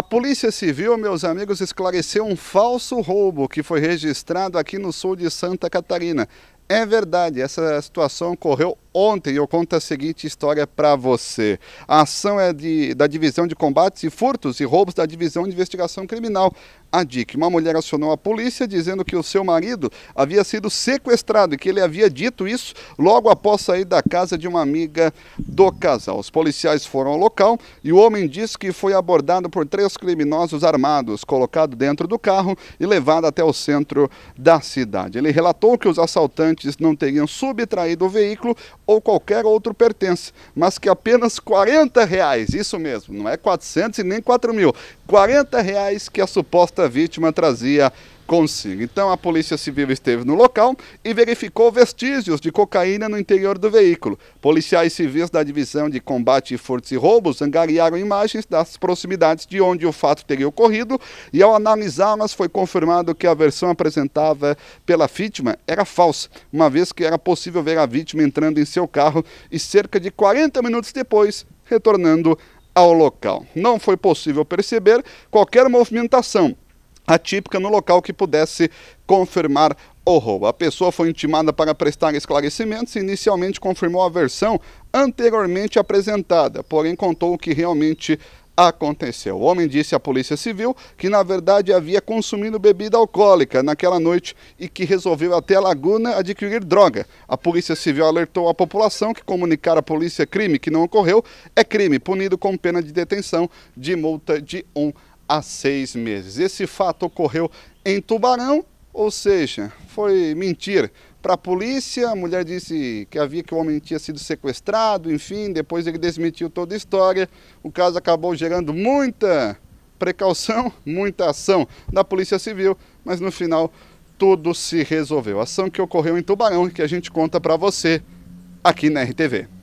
A Polícia Civil, meus amigos, esclareceu um falso roubo que foi registrado aqui no sul de Santa Catarina. É verdade, essa situação ocorreu ontem. Eu conto a seguinte história para você. A ação é de, da Divisão de Combates e Furtos e Roubos da Divisão de Investigação Criminal, a DIC. Uma mulher acionou a polícia dizendo que o seu marido havia sido sequestrado e que ele havia dito isso logo após sair da casa de uma amiga do casal. Os policiais foram ao local e o homem disse que foi abordado por três criminosos armados, colocado dentro do carro e levado até o centro da cidade. Ele relatou que os assaltantes não teriam subtraído o veículo ou qualquer outro pertence, mas que apenas 40 reais, isso mesmo, não é 400 e nem 4 mil, 40 reais que a suposta vítima trazia consigo. Então a Polícia Civil esteve no local e verificou vestígios de cocaína no interior do veículo. Policiais civis da Divisão de Combate, Furtos e Roubos angariaram imagens das proximidades de onde o fato teria ocorrido e ao analisá-las foi confirmado que a versão apresentada pela vítima era falsa, uma vez que era possível ver a vítima entrando em seu carro e cerca de 40 minutos depois retornando ao local. Não foi possível perceber qualquer movimentação atípica no local que pudesse confirmar o roubo. A pessoa foi intimada para prestar esclarecimentos e inicialmente confirmou a versão anteriormente apresentada, porém contou o que realmente aconteceu. O homem disse à Polícia Civil que, na verdade, havia consumido bebida alcoólica naquela noite e que resolveu até a Laguna adquirir droga. A Polícia Civil alertou a população que comunicar à polícia crime que não ocorreu é crime, punido com pena de detenção de multa de um a seis meses. Esse fato ocorreu em Tubarão, ou seja, foi mentir para a polícia. A mulher disse que havia que o homem tinha sido sequestrado, enfim, depois ele desmentiu toda a história. O caso acabou gerando muita precaução, muita ação da Polícia Civil, mas no final tudo se resolveu. Ação que ocorreu em Tubarão e que a gente conta para você aqui na RTV.